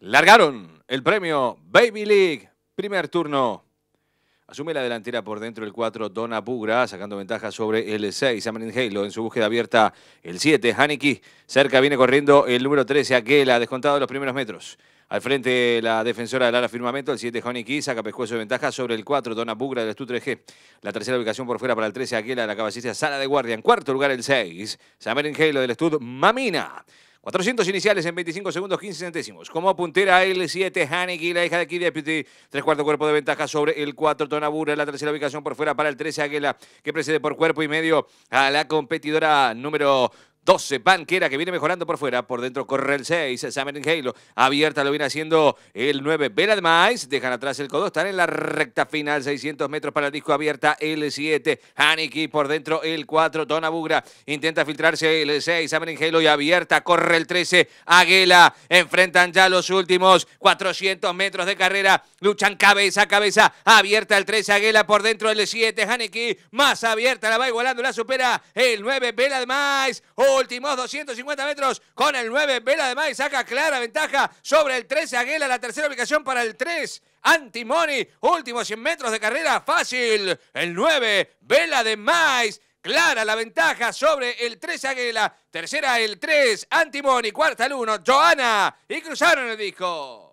Largaron el premio Baby League, primer turno. Asume la delantera por dentro el 4 Dona Pugra, sacando ventaja sobre el 6 Samarin Halo. En su búsqueda abierta el 7 Haniki. Cerca viene corriendo el número 13 Aquela, descontado los primeros metros. Al frente la defensora del ala firmamento, el 7 Haniki, saca pescuezo de ventaja sobre el 4 Dona Bugra del Estudio 3G. La tercera ubicación por fuera para el 13 Aquela de la caballista Sala de Guardia. En cuarto lugar el 6 Samarin Halo del Estud Mamina. 400 iniciales en 25 segundos, 15 centésimos. Como puntera el 7, Haneki, la hija de Kid Deputy. Tres cuartos cuerpo de ventaja sobre el 4, Tonabura. La tercera ubicación por fuera para el 13, Aguila, que precede por cuerpo y medio a la competidora número 12, Banquera que viene mejorando por fuera, por dentro corre el 6, Samen Halo, abierta lo viene haciendo el 9, Vela de Mais, dejan atrás el codo, están en la recta final, 600 metros para el disco abierta, el 7, Haniki por dentro el 4, Dona Bugra, intenta filtrarse el 6, Samen Halo y abierta, corre el 13, Aguela, enfrentan ya los últimos 400 metros de carrera, luchan cabeza a cabeza, abierta el 13, Aguela por dentro el 7, Haniki, más abierta, la va igualando, la supera el 9, Vela de Mais, oh, Últimos 250 metros con el 9. Vela de Maíz saca clara ventaja sobre el 3, Aguela la tercera ubicación para el 3. Antimoni, últimos 100 metros de carrera, fácil. El 9, Vela de Mais. Clara la ventaja sobre el 3 Aguela. Tercera el 3, Antimoni. Cuarta el 1, Joana. Y cruzaron el disco.